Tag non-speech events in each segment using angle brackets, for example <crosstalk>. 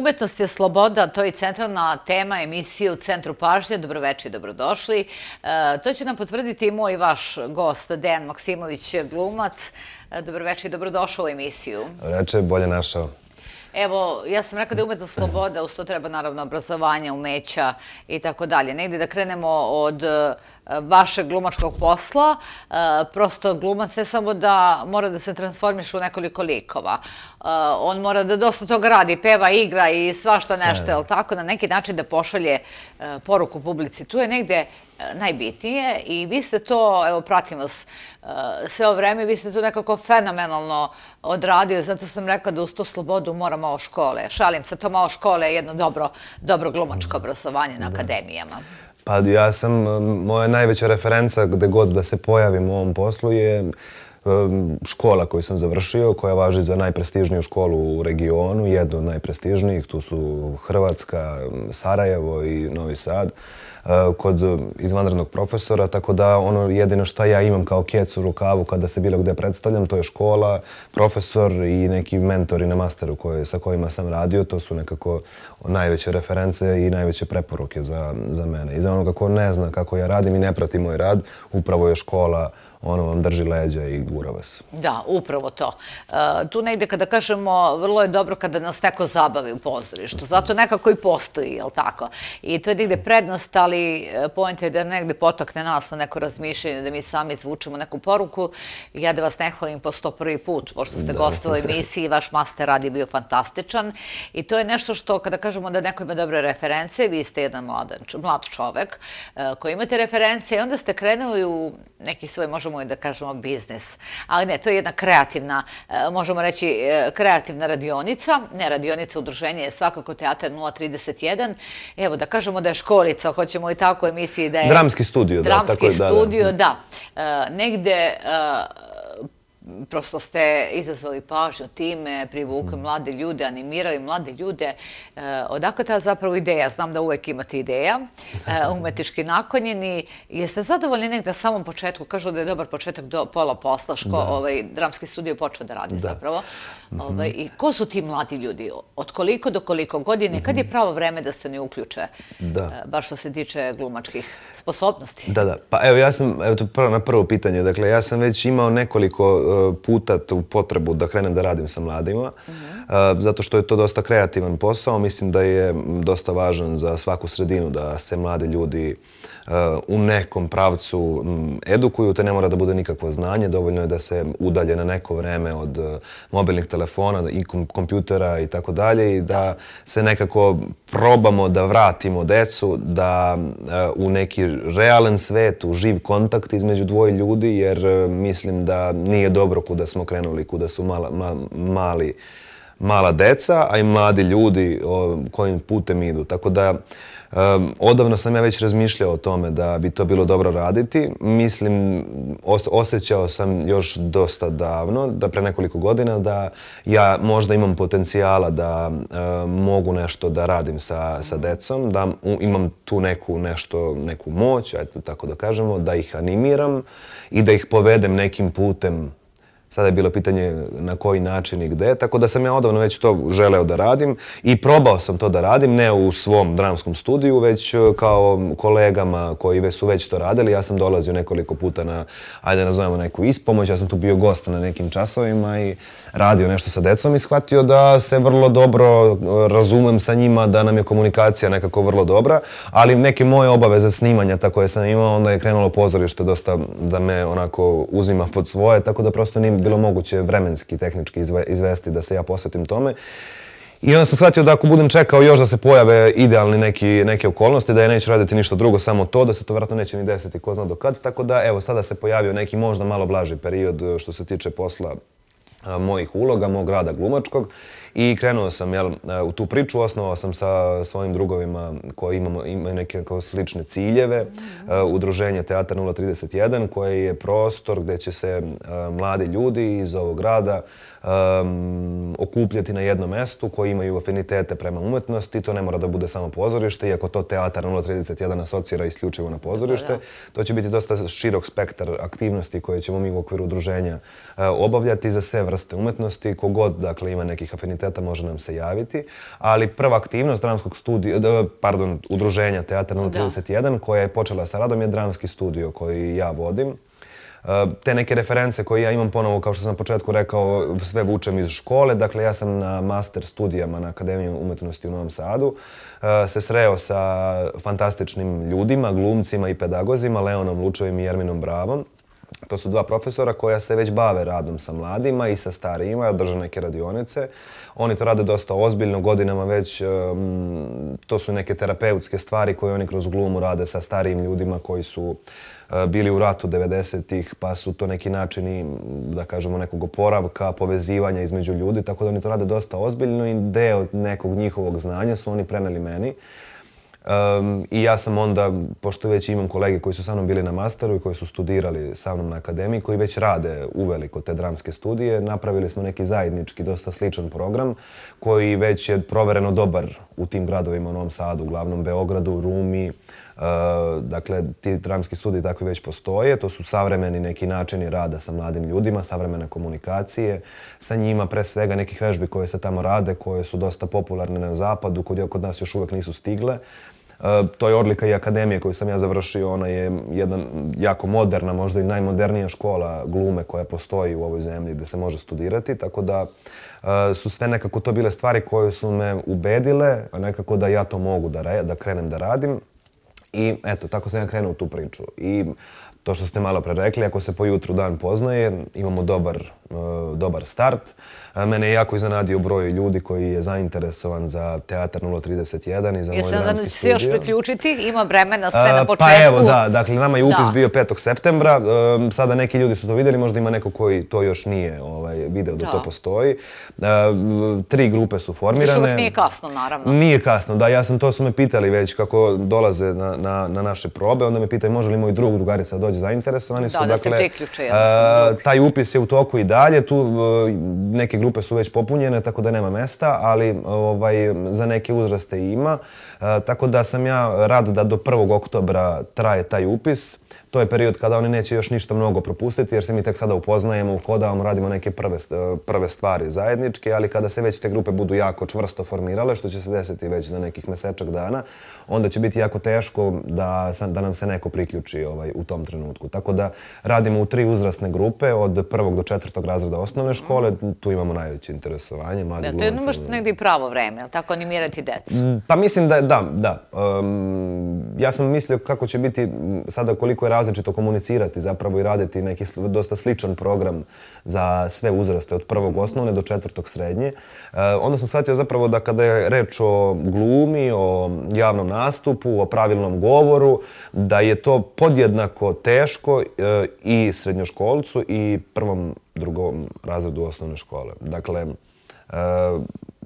Umetnost je sloboda, to je centralna tema emisije u Centru pažnje. Dobroveče i dobrodošli. E, to će nam potvrditi i moj vaš gost, Dejan Maksimović Glumac. E, dobroveče i dobrodošao u emisiju. Dobroveče, bolje našao. Evo, ja sam rekao da je umetnost sloboda, uz to treba naravno obrazovanje, umeća i tako dalje. Negdje da krenemo od vašeg glumačkog posla, e, prosto glumac ne samo da mora da se transformiš u nekoliko likova. E, on mora da dosta toga radi, peva, igra i svašta nešto, ali tako na neki način da pošalje e, poruku publici. Tu je negde najbitnije i vi ste to, evo pratim vas sve o vreme, vi ste to nekako fenomenalno odradio, zato sam rekao da uz tu slobodu mora malo škole. Šalim se, to malo škole je jedno dobro glumačko obrazovanje na akademijama. Da. Pa ja sam, moja najveća referenca gde god da se pojavim u ovom poslu je škola koju sam završio, koja važi za najprestižniju školu u regionu, jednu od najprestižnijih, tu su Hrvatska, Sarajevo i Novi Sad. Uh, Eh, kod izvanrednog profesora, tako da ono jedino što ja imam kao kec u rukavu kada se bilo gde predstavljam, to je škola, profesor i neki mentori na masteru koje, sa kojima sam radio, to su nekako najveće reference i najveće preporuke za, za mene. I za onoga ko ne zna kako ja radim i ne prati moj rad, upravo je škola učinjena ono vam drži leđa i gura vas. Da, upravo to. E, tu negde kada kažemo, vrlo je dobro kada nas neko zabavi u pozorištu, zato nekako i postoji, jel tako? I to je negde prednost, ali e, pojent je da negde potakne nas na neko razmišljenje, da mi sami zvučemo neku poruku. Ja da vas ne hvalim po sto prvi put, pošto ste gostali u emisiji, vaš master rad je bio fantastičan. I to je nešto što, kada kažemo da neko ima dobre reference, vi ste jedan mlad čovek e, koji imate reference i onda ste krenuli u neki svoj, možemo možemo je da kažemo biznis. Ali ne, to je jedna kreativna, e, možemo reći e, kreativna radionica, ne radionica, udruženje je svakako teatr 031. Evo da kažemo da je školica, hoćemo i tako emisiji da je... Dramski studio, da. Dramski studio, da. E, negde prosto ste izazvali pažnju time, privukli mhm. mlade ljude, animirali mlade ljude. E, odakle ta zapravo ideja? Znam da uvek imate ideja, e, <laughs> umetički nakonjeni. Jeste zadovoljni negdje na samom početku? Kažu da je dobar početak do pola posla, što ovaj dramski studio počeo da radi zapravo. Da. Ovaj, ko su ti mladi ljudi? Od koliko do koliko godine? Kad je pravo vreme da se oni uključe? Eh, baš što se tiče glumačkih sposobnosti. Da, da. Pa evo, ja sam, evo to prvo na prvo pitanje. Dakle, ja sam već imao nekoliko eh, puta tu potrebu da krenem da radim sa mladima. Mhm. Eh, zato što je to dosta kreativan posao. Mislim da je mm, dosta važan za svaku sredinu da se mladi ljudi u nekom pravcu edukuju, te ne mora da bude nikakvo znanje, dovoljno je da se udalje na neko vreme od e, mobilnih telefona i kompjutera i tako dalje i da se nekako probamo da vratimo decu da e, u neki realan svet, u živ kontakt između dvoje ljudi, jer e, mislim da nije dobro kuda smo krenuli, kuda su mala, ma, mali mala deca, a i mladi ljudi o, kojim putem idu. Tako da, uh, Odavno sam ja već razmišljao o tome da bi to bilo dobro raditi. Mislim, osjećao sam još dosta davno, da pre nekoliko godina, da ja možda imam potencijala da mogu nešto da radim sa decom, da imam tu neku nešto, neku moć, ajte tako da kažemo, da ih animiram i da ih povedem nekim putem Sada je bilo pitanje na koji način i gde, tako da sam ja odavno već to želeo da radim i probao sam to da radim, ne u svom dramskom studiju, već e, kao kolegama koji su već to radili. Ja sam dolazio nekoliko puta na, ajde nazovemo neku ispomoć, ja sam tu bio gost na nekim časovima i radio nešto sa decom i shvatio da se vrlo dobro e, razumem sa njima, da nam je komunikacija nekako vrlo dobra, ali neke moje obaveze snimanja tako je sam imao, onda je krenulo pozorište dosta da me onako uzima pod svoje, tako da prosto bilo moguće vremenski, tehnički izvesti da se ja posvetim tome. I onda sam shvatio da ako budem čekao još da se pojave idealni neki, neke okolnosti, da je neću raditi ništa drugo, samo to, da se to vjerojatno neće ni desiti, ko zna do kad. Tako da, evo, sada se pojavio neki možda malo blaži period što se tiče posla mojih uloga, mog rada glumačkog i krenuo sam u tu priču, osnovao sam sa svojim drugovima koji imaju neke slične ciljeve, udruženje Teatr 031 koje je prostor gde će se mladi ljudi iz ovog rada učiniti um, okupljati na jednom mestu, koji imaju afinitete prema umetnosti, to ne mora da bude samo pozorište, iako to teatar 031 asocira isključivo na pozorište, to će biti dosta širok spektar aktivnosti koje ćemo mi u okviru udruženja uh, obavljati za sve vrste umetnosti, kogod dakle, ima nekih afiniteta može nam se javiti, ali prva aktivnost dramskog studija, pardon, udruženja teatar 031 koja je počela sa radom je dramski studio koji ja vodim, Ehm, te neke reference koje ja imam ponovo, kao što sam na početku rekao, sve vučem iz škole. Dakle, ja sam na master studijama na Akademiji umjetnosti u Novom Sadu ehm, se sreo sa fantastičnim ljudima, glumcima i pedagozima, Leonom Lučovim i Jerminom Bravom. To su dva profesora koja se već bave radom sa mladima i sa starijima, drža neke radionice. Oni to rade dosta ozbiljno, godinama već um, to su neke terapeutske stvari koje oni kroz glumu rade sa starijim ljudima koji su uh, bili u ratu 90-ih, pa su to neki načini, da kažemo, nekog oporavka, povezivanja između ljudi, tako da oni to rade dosta ozbiljno i deo nekog njihovog znanja su oni preneli meni. Um, I ja sam onda, pošto već imam kolege koji su sa mnom bili na masteru i koji su studirali sa mnom na akademiji, koji već rade u veliko te dramske studije, napravili smo neki zajednički, dosta sličan program koji već je provereno dobar u tim gradovima u Novom Sadu, u glavnom Beogradu, Rumi, uh, Eh, dakle, ti dramski studiji tako i već postoje. To su savremeni neki načini rada sa mladim ljudima, savremene komunikacije. Sa njima pre svega nekih vežbi koje se tamo rade, koje su dosta popularne na zapadu, koje kod nas još uvek nisu stigle. Eh, to je odlika i akademije koju sam ja završio, ona je jedna jako moderna, možda i najmodernija škola glume koja postoji u ovoj zemlji gde se može studirati, tako da eh, su sve nekako to bile stvari koje su me ubedile, nekako da ja to mogu da, da krenem da radim. I eto, tako sam ja krenuo tu priču. I to što ste malo pre rekli, ako se pojutru dan poznaje, imamo dobar, e, dobar start. Mene je jako iznenadio broj ljudi koji je zainteresovan za Teatr 031 i za moj dranski studio. Jesam da će se još priključiti? Ima vremena sve na pa početku? Pa evo, da. Dakle, nama je upis bio 5. septembra. E, sada neki ljudi su to vidjeli, možda ima neko koji to još nije ovaj, video da to postoji. E, tri grupe su formirane. Još uvijek nije kasno, naravno. Nije kasno, da. Ja sam to su me pitali već kako dolaze na naše probe. Onda me pitaju može li moj drug drugarica dođe zainteresovani su. Da, da se dakle, priključe. E, taj upis je u toku i dalje. Tu e, neke grupe su već popunjene, tako da nema mesta, ali ovaj, za neke uzraste ima. E, tako da sam ja rad da do 1. oktobra traje taj upis. Da to je period kada oni neće još ništa mnogo propustiti jer se mi tek sada upoznajemo, uhodavamo, radimo neke prve, prve stvari zajedničke, ali kada se već te grupe budu jako čvrsto formirale, što će se desiti već za nekih mesečak dana, onda će biti jako teško da, da nam se neko priključi ovaj, u tom trenutku. Tako da radimo u tri uzrastne grupe, od prvog do četvrtog razreda osnovne škole, tu imamo najveće interesovanje. Mladi da, to je jedno možda negdje i pravo vreme, ali tako animirati decu? Mm, pa mislim da, da, da. Um, ja sam mislio kako će biti sada koliko je različito komunicirati zapravo i raditi neki dosta sličan program za sve uzraste od prvog osnovne do četvrtog srednje. E, onda sam shvatio zapravo da kada je reč o glumi, o javnom nastupu, o pravilnom govoru, da je to podjednako teško e, i srednjoškolcu i prvom drugom razredu osnovne škole. Dakle, e,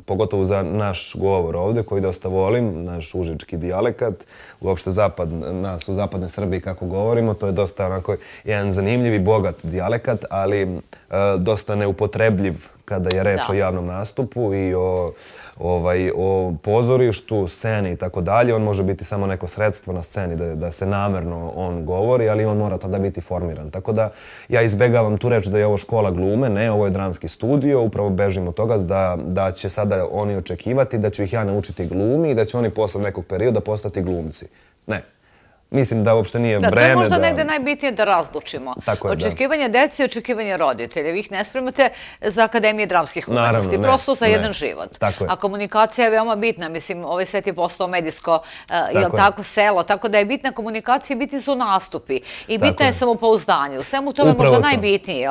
pogotovo za naš govor ovde koji dosta volim, naš užički dijalekat, uopšte nas u zapadnoj Srbiji kako govorimo, to je dosta onako jedan zanimljiv i bogat dijalekat, ali e, dosta neupotrebljiv dijalekat kada je reč o javnom nastupu i ovaj, o pozorištu, sceni i tako dalje. On može biti samo neko sredstvo na sceni da se namerno on govori, ali on mora tada biti formiran. Tako da ja izbegavam tu reč da je ovo škola glume, ne, ovo je dramski studio, upravo bežim od toga da će sada oni očekivati da ću ih ja naučiti glumi i da će oni posle nekog perioda postati glumci. Ne, Mislim da uopšte nije vreme. Da, to je možda negde najbitnije da razlučimo. Tako je, da. Očekivanje dece i očekivanje roditelja. Vi ih ne spremate za Akademije dramskih umetnosti. Prosto za jedan život. Tako je. A komunikacija je veoma bitna. Mislim, ovaj svet je postao medijsko, ili eh, tako, selo. Tako da je bitna komunikacija, biti su nastupi. I bitna je samopouzdanje. U svemu tome je možda najbitnije.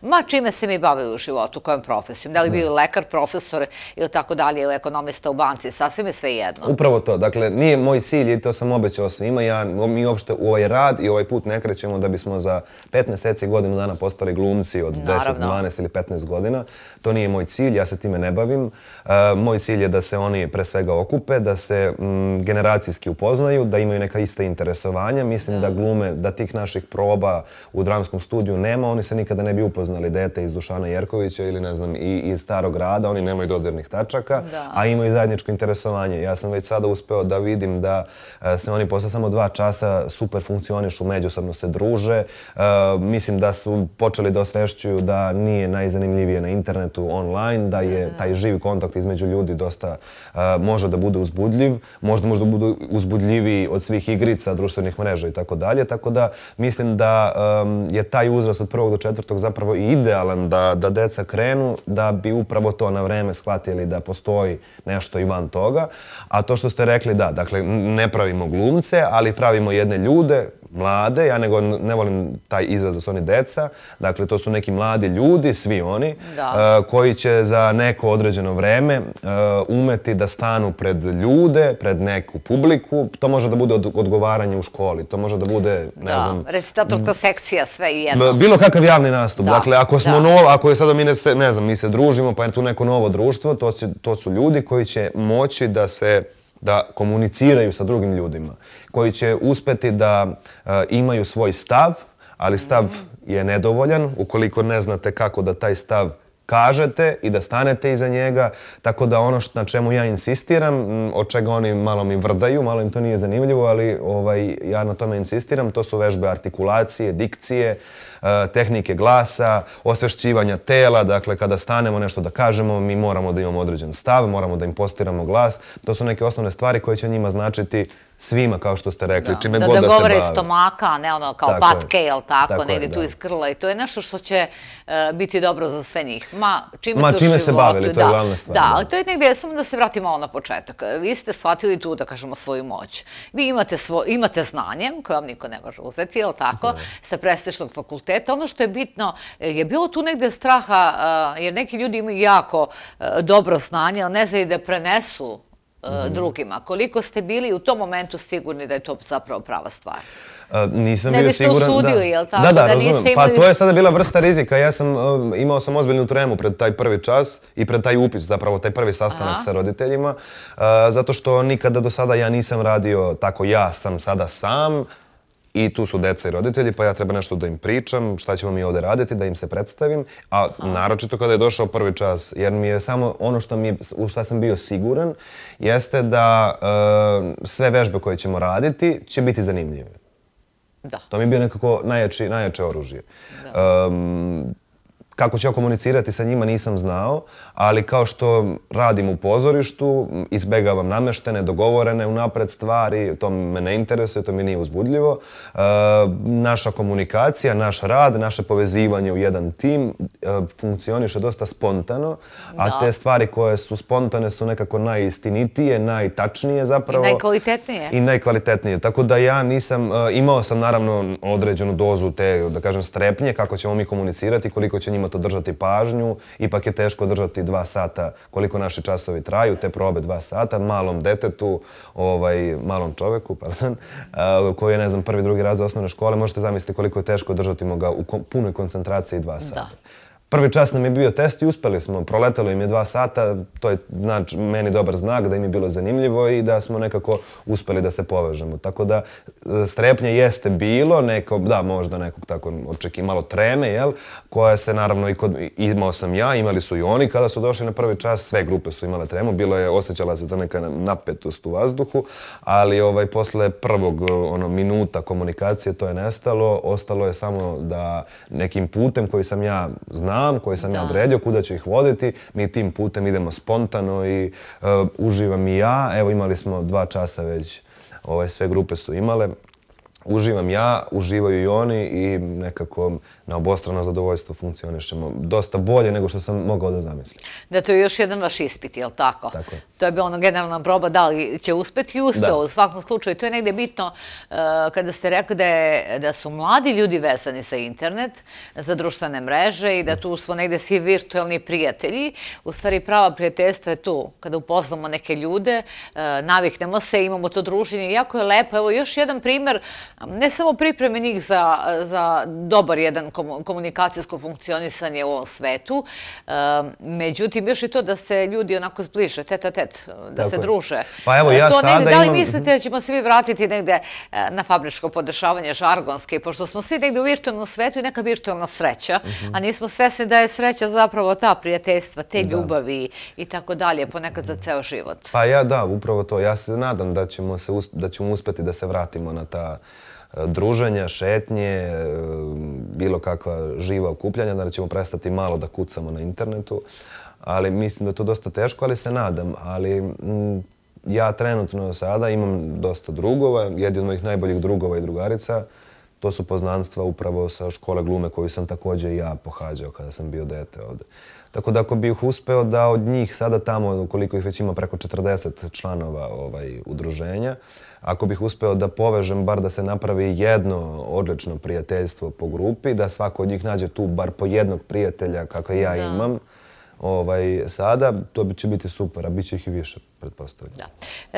Ma čime se mi bavaju u životu, u kojem profesiju? Da li bi lekar, profesor ili tako dalje, ili ekonomista u banci? Sasvim je sve jedno. Upravo to. Dakle, nije moj cilj i to sam obećao svima. Ja mi uopšte u ovaj rad i ovaj put ne krećemo da bismo za pet meseci godinu dana postali glumci od Naravno. 10, 12 ili 15 godina. To nije moj cilj, ja se time ne bavim. E, moj cilj je da se oni pre svega okupe, da se mm, generacijski upoznaju, da imaju neka ista interesovanja. Mislim da, da glume, da tih naših proba u dramskom studiju nema, oni se nikada ne bi upoznali dete iz Dušana Jerkovića ili ne znam, i iz Starog rada, oni nemaju dodirnih tačaka, da. a imaju zajedničko interesovanje. Ja sam već sada uspeo da vidim da e, se oni posle samo dva časa super funkcioniš, međusobno se druže. E, mislim da su počeli da osvešćuju da nije najzanimljivije na internetu online, da je taj živi kontakt između ljudi dosta e, može da bude uzbudljiv, možda možda budu uzbudljiviji od svih igrica, društvenih mreža i tako dalje. Tako da mislim da e, je taj uzrast od prvog do četvrtog zapravo idealan da, da deca krenu, da bi upravo to na vreme shvatili da postoji nešto i van toga. A to što ste rekli, da, dakle, ne pravimo glumce, ali pravimo jedne ljude, mlade, ja nego ne volim taj izraz da su oni deca, dakle to su neki mladi ljudi, svi oni, e, koji će za neko određeno vreme e, umeti da stanu pred ljude, pred neku publiku, to može da bude odgovaranje u školi, to može da bude, ne znam... Da, recitatorska sekcija, sve i jedno. Bilo kakav javni nastup, dakle ako smo novo, ako je sada mi ne, ne znam, mi se družimo, pa je tu neko novo društvo, to su ljudi koji će moći da se da komuniciraju sa drugim ljudima, koji će uspeti da eh, imaju svoj stav, ali stav je nedovoljan ukoliko ne znate kako da taj stav izgleda kažete i da stanete iza njega, tako da ono što, na čemu ja insistiram, od čega oni malo mi vrdaju, malo im to nije zanimljivo, ali ovaj, ja na tome insistiram, to su vežbe artikulacije, dikcije, e, tehnike glasa, osvešćivanja tela, dakle kada stanemo nešto da kažemo, mi moramo da imamo određen stav, moramo da im postiramo glas, to su neke osnovne stvari koje će njima značiti svima, kao što ste rekli, čime god da se bavi. Da govore stomaka, ne ono kao patke ili tako, negdje tu iz krla i to je nešto što će e, biti dobro za sve njih. Ma čime se bavili, to je glavna stvar. Da, ali to je negdje, samo da se vratim malo na početak. E, vi ste shvatili tu, da kažemo, svoju moć. Vi imate znanje, koje vam niko ne može uzeti, ili tako, sa prestičnog fakulteta. Ono što je bitno, e, je bilo tu negdje straha, jer neki ljudi imaju jako dobro znanje, ali ne znaju da prenesu E, drugima. Koliko ste bili u tom momentu sigurni da je to zapravo prava stvar? Nisam bio siguran. Ne biste usudili, jel tako? Da, da, razumijem. Pa to je sada bila vrsta rizika. Ja sam e, imao sam ozbiljnu tremu pred taj prvi čas i pred taj upis, zapravo taj prvi sastanak sa roditeljima. E, zato što nikada do sada ja nisam radio tako ja sam sada sam. Sam i tu su deca i roditelji, pa ja treba nešto da im pričam, šta ćemo mi ovdje raditi, da im se predstavim. A naročito kada je došao prvi čas, jer mi je samo ono što mi, u šta sam bio siguran, jeste da e, sve vežbe koje ćemo raditi će biti zanimljive. Da. To mi je bio nekako najjače, najjače oružje. Da. E, kako ću ja komunicirati sa njima nisam znao, ali kao što radim u pozorištu, izbjegavam nameštene, dogovorene u napred stvari, to me ne interesuje, to mi nije uzbudljivo. E, naša komunikacija, naš rad, naše povezivanje u jedan tim e, funkcioniše dosta spontano, a te stvari koje su spontane su nekako najistinitije, najtačnije zapravo. I najkvalitetnije. I najkvalitetnije. Tako da ja nisam, e, imao sam naravno određenu dozu te, da kažem, strepnje kako ćemo mi komunicirati, koliko će njima njima to držati pažnju, ipak je teško držati dva sata koliko naši časovi traju, te probe dva sata, malom detetu, ovaj, malom čoveku, pardon, koji je, ne znam, prvi, drugi raz za osnovne škole, možete zamisliti koliko je teško držati mu ga u punoj koncentraciji dva sata. Da. Prvi čas nam je bio test i uspeli smo. Proletalo im je dva sata, to je znač, meni dobar znak da im je bilo zanimljivo i da smo nekako uspeli da se povežemo. Tako da e, strepnje jeste bilo, neko, da, možda nekog tako očeki malo treme, jel? koja se naravno i kod, imao sam ja, imali su i oni kada su došli na prvi čas, sve grupe su imale tremu, bilo je, osjećala se ta neka napetost u vazduhu, ali ovaj, posle prvog e, ono, minuta komunikacije to je nestalo, ostalo je samo da nekim putem koji sam ja znao, sam, koje sam da. ja odredio, kuda ću ih voditi. Mi tim putem idemo spontano i uh, uživam i ja. Evo imali smo dva časa već, ove ovaj, sve grupe su imale uživam ja, uživaju i oni i nekako na obostrano zadovoljstvo funkcionišemo dosta bolje nego što sam mogao da zamislim. Da, to je još jedan vaš ispit, je li tako? Tako je. To je bilo ono generalna proba da li će uspjeti i uspio u svakom slučaju. To je negde bitno e, kada ste rekli da su mladi ljudi vezani sa internet, za društvene mreže i da tu smo negde svi virtualni prijatelji. U stvari prava prijateljstva je tu kada upoznamo neke ljude, e, naviknemo se, imamo to druženje. Jako je lepo. Evo još jedan primer Ne samo pripreme njih za dobar jedan komunikacijsko funkcionisanje u ovom svetu, e, međutim, još i to da se ljudi onako zbliže, teta tet, da se druže. Pa evo, e, ja sada imam... Da li mislite da ćemo svi vratiti negde e, na fabričko podršavanje žargonske, pošto smo svi negde u virtualnom svetu i neka virtualna sreća, mhm. a nismo svesni da je sreća zapravo ta prijateljstva, te ljubavi i tako dalje, ponekad za ceo život. Pa ja da, upravo to. Ja se nadam da ćemo uspeti da se vratimo na ta... Thank you druženja, šetnje, bilo kakva živa okupljanja, da ćemo prestati malo da kucamo na internetu. Ali mislim da je to dosta teško, ali se nadam. Ali mm, ja trenutno sada imam dosta drugova, jedin od mojih najboljih drugova i drugarica. To su poznanstva upravo sa škole glume koju sam također i ja pohađao kada sam bio dete ovde. Tako da ako bih uspeo da od njih sada tamo, koliko ih već ima preko 40 članova ovaj, udruženja, uh, ako bih uspeo da povežem bar da se napravi jedno odlično prijateljstvo po grupi, da svako od njih nađe tu bar po jednog prijatelja kakav ja imam ovaj, sada, to će biti super, a bit će ih i više pretpostavljam. Da.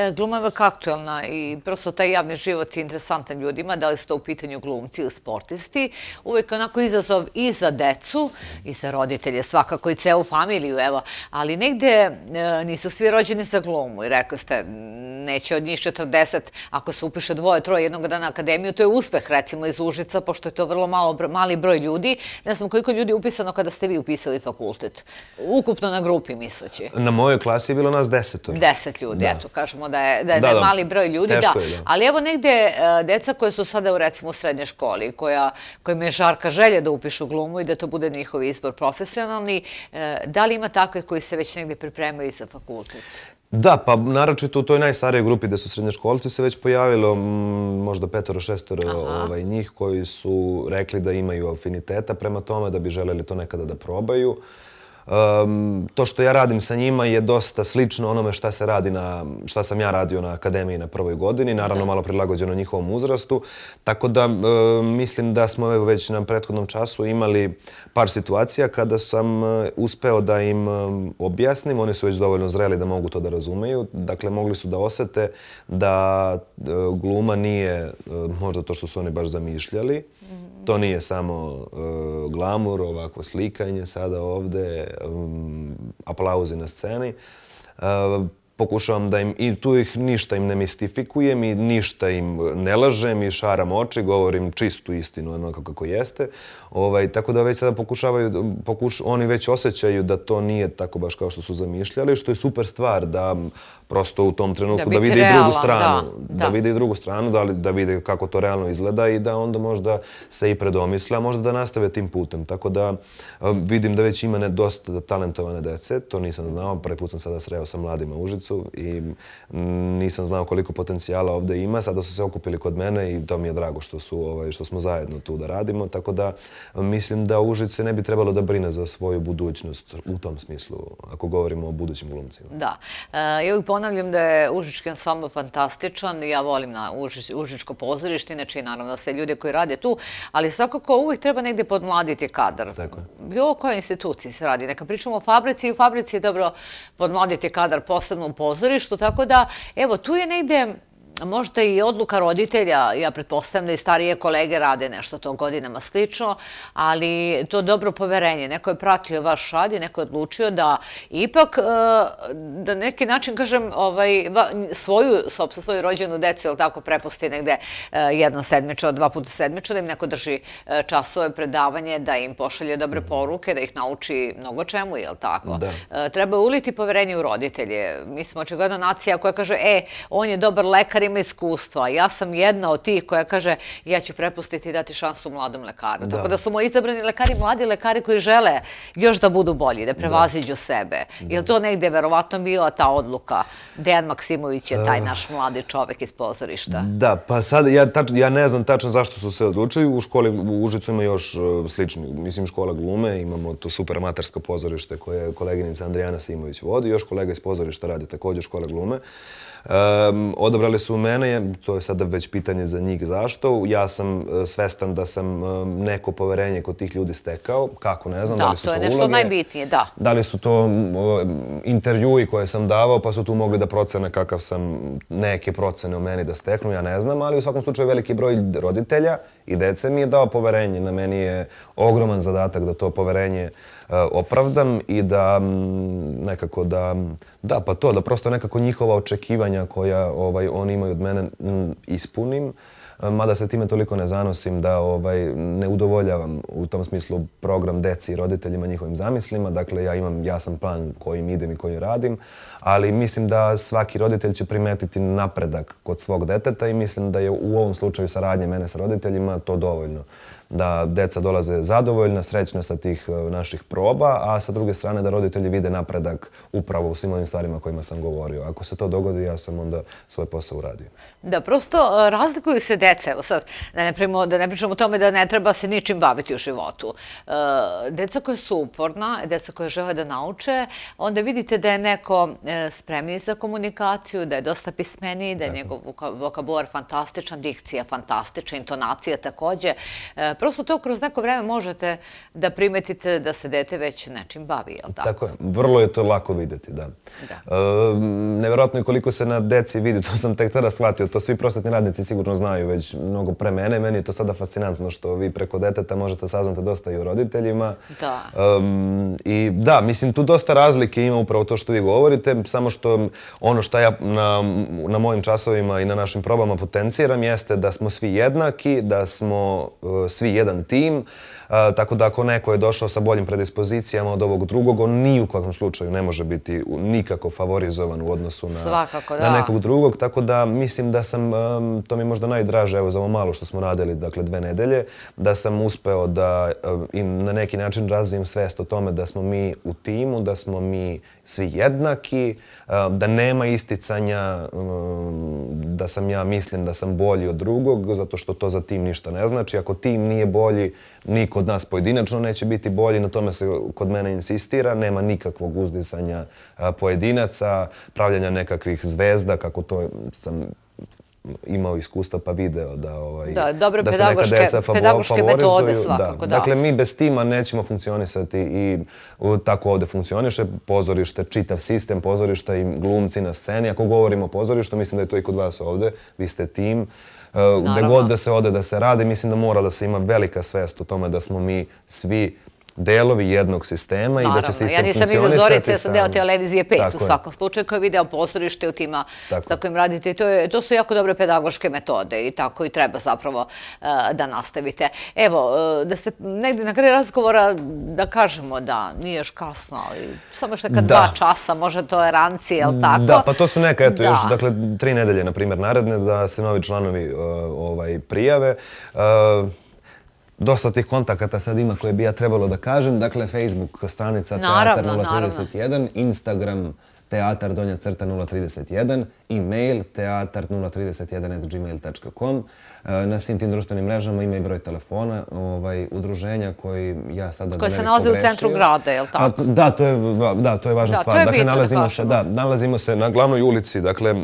E, Gluma je veka aktualna i prosto taj javni život je interesantan ljudima, da li su to u pitanju glumci ili sportisti. Uvijek onako izazov i za decu i za roditelje, svakako i ceo familiju, evo. Ali negde e, nisu svi rođeni za glumu i rekao ste, neće od njih 40, ako se upiše dvoje, troje jednog dana akademiju, to je uspeh, recimo, iz Užica, pošto je to vrlo malo, mali broj ljudi. Ne znam koliko ljudi je upisano kada ste vi upisali fakultet. Ukupno na grupi, misleći. Na mojoj klasi je bilo nas desetor. Deset deset ljudi, eto, kažemo da je mali broj ljudi, da. Ali evo negde, e, deca koje su sada u recimo u srednje školi, kojima je žarka želje da upišu glumu i da to bude njihov izbor profesionalni, e, da li ima takve koji se već negde pripremaju za fakultet? Da, pa naročito u toj najstarej grupi gde su srednjoškolci se već pojavilo možda petoro, šestoro ovaj, njih koji su rekli da imaju afiniteta prema tome, da bi želeli to nekada da probaju. Da to što ja radim sa njima je dosta slično onome šta se radi na šta sam ja radio na akademiji na prvoj godini naravno da. malo prilagođeno njihovom uzrastu tako da e, mislim da smo evo već na prethodnom času imali par situacija kada sam e, uspeo da im objasnim oni su već dovoljno zreli da mogu to da razumeju dakle mogli su da osete da e, gluma nije e, možda to što su oni baš zamišljali mm -hmm. To nije samo e, glamur, ovako slikanje sada ovde, aplauzi na sceni. E, pokušavam da im, i tu ih ništa im ne mistifikujem i ništa im ne lažem i šaram oči, govorim čistu istinu onako kako jeste. Ovaj, tako da već sada pokušavaju, pokuš, oni već osjećaju da to nije tako baš kao što su zamišljali, što je super stvar da prosto u tom trenutku da, da vide realan, i drugu stranu. Da, da. da, vide i drugu stranu, da, da vide kako to realno izgleda i da onda možda se i predomisle, a možda da nastave tim putem. Tako da eh, vidim da već ima dosta talentovane dece, to nisam znao, prvi put sam sada sreo sa mladima u Užicu, Kragujevcu i mm, nisam znao koliko potencijala ovdje ima. Sada su se okupili kod mene i to mi je drago što su ovaj što smo zajedno tu da radimo. Tako da mislim da Užice ne bi trebalo da brine za svoju budućnost u tom smislu ako govorimo o budućim glumcima. Da. E, ja ponavljam da je Užički ensambl fantastičan. Ja volim na Užič, Užičko pozorište, znači naravno sve ljude koji rade tu, ali svakako uvijek treba negdje podmladiti kadar. Tako je. Bilo koja institucija se radi. Neka pričamo o fabrici i u fabrici je dobro podmladiti kadar, posebno u pozorištu, tako da, evo, tu je negde možda i odluka roditelja, ja pretpostavljam da i starije kolege rade nešto to godinama slično, ali to je dobro poverenje. Neko je pratio vaš rad i neko je odlučio da ipak, e, da neki način, kažem, ovaj, svoju, sopstvo, svoju rođenu decu, ili tako, prepusti negde e, jedno sedmično, dva puta sedmično, da im neko drži e, časove predavanje, da im pošalje dobre mm. poruke, da ih nauči mnogo čemu, ili tako. Treba uliti poverenje u roditelje. Mi smo očigledno nacija koja kaže, e, on je dobar lekar, ima iskustva. Ja sam jedna od tih koja kaže ja ću prepustiti i dati šansu mladom lekaru. Tako da su moji izabrani lekari, mladi lekari koji žele još da budu bolji, da prevaziđu sebe. Je li to negde verovatno bila ta odluka? Dejan Maksimović je taj eh. naš mladi čovek iz pozorišta. Da, pa sad ja ne znam tačno zašto su se odlučili. U školi u Užicu ima još eh, slični, mislim škola glume, imamo to super amatarsko pozorište koje je koleginica Andrijana Simović vodi, još kolega iz pozorišta radi također škola glume. Odabrali su u mene, to je sada već pitanje za njih zašto, ja sam e, svestan da sam e, neko poverenje kod tih ljudi stekao, kako ne znam, da, da li su to uloge. Da, to je nešto uloge, najbitnije, da. Da li su to intervjui koje sam davao pa su tu mogli da procene kakav sam neke procene u meni da steknu, ja ne znam, ali u svakom slučaju veliki broj roditelja i dece mi je dao poverenje. Na meni je ogroman zadatak da to poverenje uh, Eh, opravdam i da mm, nekako da, da pa to, da prosto nekako njihova očekivanja koja ovaj, oni imaju od mene mm, ispunim, eh, mada se time toliko ne zanosim da ovaj, ne udovoljavam u tom smislu program deci i roditeljima njihovim zamislima, dakle ja imam jasan plan kojim idem i kojim radim, ali mislim da svaki roditelj će primetiti napredak kod svog deteta i mislim da je u ovom slučaju saradnje mene sa roditeljima to dovoljno. Da deca dolaze zadovoljna, srećna sa tih e, naših proba, a sa druge strane da roditelji vide napredak upravo u svim ovim stvarima kojima sam govorio. Ako se to dogodi, ja sam onda svoj posao uradio. Da, prosto e, razlikuju se dece. Evo sad, da ne, primu, da ne pričamo o tome da ne treba se ničim baviti u životu. E, deca koja su uporna, deca koja žele da nauče, onda vidite da je neko E, spremniji za komunikaciju, da je dosta pismeniji, da je njegov vokabular fantastičan, dikcija fantastična, intonacija takođe. E, prosto to kroz neko vreme možete da primetite da se dete već nečim bavi, je li tako? Tako je, vrlo je to lako videti, da. E, Neverovatno je koliko se na deci vidi, to sam tek tada shvatio, to svi prosvetni radnici sigurno znaju već mnogo pre mene, meni je to sada fascinantno što vi preko deteta možete saznati dosta i u roditeljima. Da. I da, mislim, tu dosta razlike ima upravo to što vi govorite samo što ono što ja na mojim časovima i na našim probama potenciram jeste da smo svi jednaki, da smo e, svi jedan tim, e, tako da ako neko je došao sa boljim predispozicijama od ovog drugog, on ni u kakvom slučaju ne može biti nikako favorizovan u odnosu na nekog drugog, tako da mislim da sam, e, to mi je možda najdraže, evo za ovo malo što smo radili, dakle dve nedelje, da sam uspeo da im na neki način razvijem svest o tome da smo mi u timu, da smo mi svi jednaki, Eh, da nema isticanja eh, da sam ja mislim da sam bolji od drugog, zato što to za tim ništa ne znači. Ako tim nije bolji, niko od nas pojedinačno neće biti bolji, na tome se kod mene insistira. Nema nikakvog uzdisanja eh, pojedinaca, pravljanja nekakvih zvezda, kako to sam imao iskustva pa video da ovaj, se neka deca favorizuju. Dakle, mi bez tima nećemo funkcionisati i tako ovdje funkcioniše pozorište, čitav sistem pozorišta i glumci na sceni. Ako govorimo o pozorištu, mislim da je to i kod vas ovdje, vi ste tim. E, Gde god da se ode da se radi, mislim da mora da se ima velika svest o tome da smo mi svi učinili delovi jednog sistema i da će sistem funkcionisati. Ja nisam vidio Zorice, ja sam deo televizije 5 u svakom slučaju koji je video postorište u tima sa kojim radite. To su jako dobre pedagoške metode i tako i treba zapravo e, da nastavite. Evo, e, da se negdje na kraju razgovora da kažemo da nije još kasno, ali samo što je kad dva časa može toleranciji, je li tako? Da, pa to su neka, eto, još dakle tri nedelje, na primjer, naredne da se novi članovi e, ovaj, prijave. Da dosta tih kontakata sad ima koje bi ja trebalo da kažem. Dakle, Facebook stranica Teatr 031, Instagram teatar donja crta 031, e-mail teatar 031.gmail.com. E, na svim tim društvenim mrežama ima i broj telefona ovaj, udruženja koji ja sada... Koje se nalazi u centru grada, je li tako? A, da, to je, da, to je važna da, stvar. Da, to je dakle, bitno nalazimo da se, Da, nalazimo se na glavnoj ulici, dakle,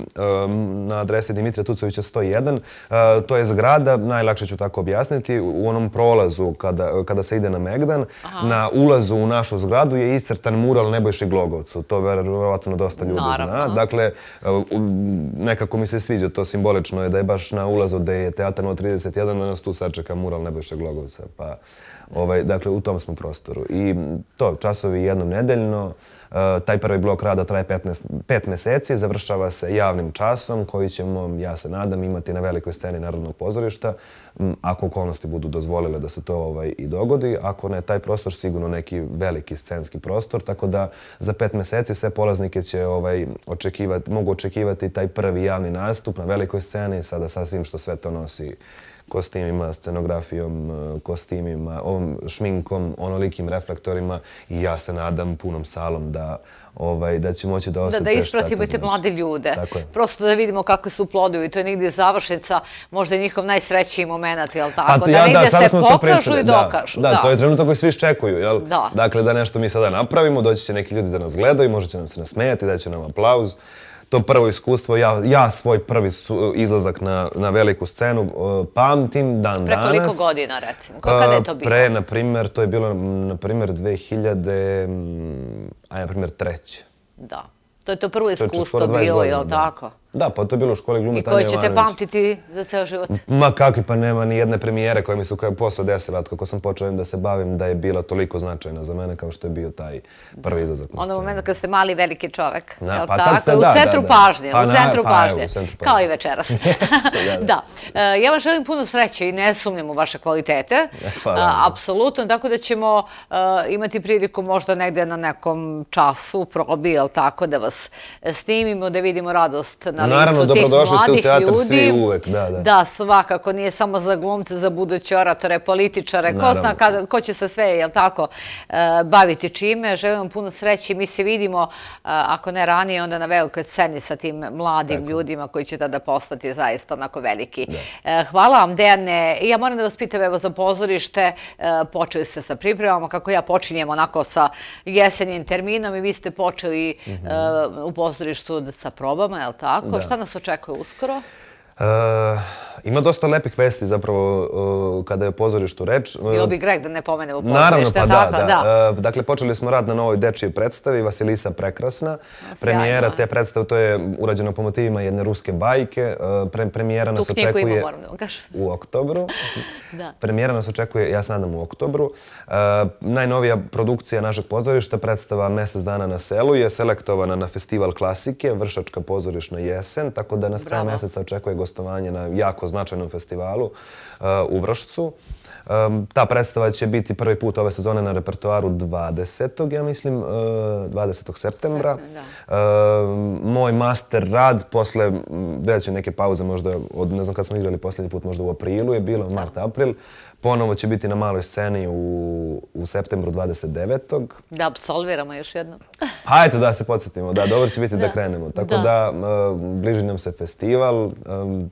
na adresi Dimitra Tucovića 101. E, to je zgrada, najlakše ću tako objasniti, u onom prolazu kada, kada se ide na Megdan, Aha. na ulazu u našu zgradu je iscrtan mural Nebojši Glogovcu. To verovatno dosta ljudi Naravno. zna. Dakle, nekako mi se sviđa to simbolično je da je baš na ulazu da je teatar no 31, da nas tu sačeka mural Nebojše Glogovca. Pa, ovaj, dakle, u tom smo prostoru. I to, časovi jednom nedeljno. Uh, Eh, taj prvi blok rada traje pet meseci, završava se javnim časom koji ćemo, ja se nadam, imati na velikoj sceni Narodnog pozorišta, ako okolnosti budu dozvolile da se to ovaj, i dogodi. Ako ne, taj prostor sigurno neki veliki scenski prostor, tako da za pet meseci sve polaznike ovaj, mogu očekivati taj prvi javni nastup na velikoj sceni, sada sasvim što sve to nosi kostimima, scenografijom, e, kostimima, ovom šminkom, onolikim reflektorima i ja se nadam punom salom da ovaj, da ću moći da osjeti Da, da ispratimo znači. te mlade ljude. Tako je. Prosto da vidimo kako su plodovi. To je negdje završnica, možda je njihov najsrećiji moment, jel tako? Pa to, ja, da, negdje da, se pokažu i dokažu. Da, da, da, to je trenutno koji svi iščekuju, jel? Da. Dakle, da nešto mi sada napravimo, doći će neki ljudi da nas gledaju, možda će nam se nasmejati, da će nam aplauz. Uh, to prvo iskustvo, ja, ja svoj prvi su, izlazak na, na veliku scenu e, pamtim dan Pre danas. Pre koliko godina, recimo? Kada je to e, bilo? Pre, na primjer, to je bilo, na primjer, 2000, mm, a na primjer, treće. Da. To je to prvo iskustvo to bilo, je li tako? Da, pa to je bilo u školi glume Tanja Jovanović. I koje ćete pamtiti za ceo život? Ma kakvi, pa nema ni jedne premijere koja mi se u kojem posao desila. Kako sam počeo im da se bavim, da je bila toliko značajna za mene kao što je bio taj prvi izazak. Ono momentu kad ste mali veliki čovek. Da, pa tako ste, da, da. U centru pažnje, u pa centru pa, pažnje. Kao i večeras. <laughs> <laughs> Da. E, ja vam želim puno sreće i ne sumnjam u vaše kvalitete. Hvala. Apsolutno, tako da ćemo e, imati priliku možda negde na nekom času, probi, jel tako, da vas snimimo, da vidimo radost na licu Naravno, tih mladih ljudi. Naravno, dobrodošli ste u teatr svi uvek. Da, da. da, svakako, nije samo za glumce, za buduće oratore, političare, ko zna kada, ko će se sve, jel tako, eh, baviti čime. Želim vam puno sreći. Mi se vidimo, eh, ako ne ranije, onda na velikoj sceni sa tim mladim tako. ljudima koji će tada postati zaista onako veliki. Da. Eh, hvala vam, Dejane. Ja moram da vas pitam, evo, za pozorište, počeli ste sa pripremama, kako ja počinjem onako sa jesenjim terminom i vi ste počeli mm -hmm. uh, u pozorištu sa probama, je li tako? tako, da. šta nas očekuje uskoro? Eh, ima dosta lepih vesti zapravo uh, kada je pozorištu reč. Eh, Bilo bi greg da ne pomenemo pozorište. Naravno, pa da. Tako, da. da. Uh, dakle, počeli smo rad na novoj dečije predstavi, Vasilisa Prekrasna. Sjajno. Premijera te predstave, to je urađeno po motivima jedne ruske bajke. Uh, pre, premijera tu nas očekuje... Ima, moram da vam kažem. U oktobru. <laughs> da. Premijera nas očekuje, ja se nadam, u oktobru. Uh, najnovija produkcija našeg pozorišta predstava Mesec dana na selu je selektovana na festival klasike, Vršačka pozorišna jesen, tako da nas kraja meseca očekuje gost gostovanje na jako značajnom festivalu eh, u Vršcu. Ta predstava će biti prvi put ove sezone na repertoaru 20. ja mislim, 20. Eh, septembra. Moj master rad, posle veće neke pauze, možda od, ne znam kad smo igrali posljednji put, možda u aprilu je bilo, mart-april, ponovo će biti na maloj sceni u septembru 29. Da absolviramo još jedno. <laughs> Hajde da se podsjetimo, da, dobro će biti da krenemo. Tako da, bliži nam se festival,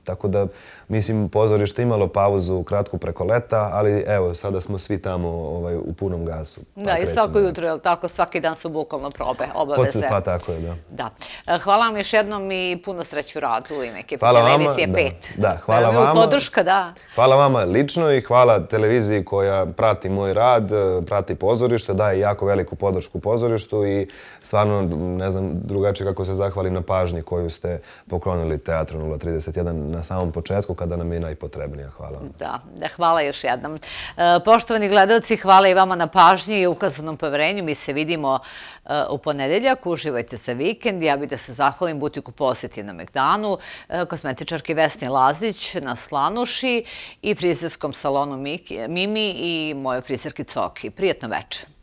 tako da, mislim, pozorište imalo pauzu kratku preko leta, ali evo, sada smo svi tamo ovaj, u punom gasu. Da, i svako jutro, je li tako, svaki dan su bukvalno probe, obaveze. Pa tako je, da. E, hvala vam još jednom i puno sreću radu u ime ekipa. Hvala vama. Hvala vama. Hvala vama lično i hvala televiziji koja prati moj rad, e, prati pozorište, daje jako veliku podršku pozorištu i stvarno ne znam drugačije kako se zahvalim na pažnji koju ste poklonili Teatru 031 na samom početku kada nam je najpotrebnija. Hvala vam. Da, da hvala još jednom. E, poštovani gledalci, hvala i vama na pažnji i ukazanom povrenju. Mi se vidimo e, u ponedeljak. Uživajte se vikend. Ja bih da se zahvalim butiku posjeti na Megdanu, kosmetičarki Vesni Lazić na Slanuši i frizerskom salonu Mi Mimi i mojoj frizerki Coki. Prijetno večer.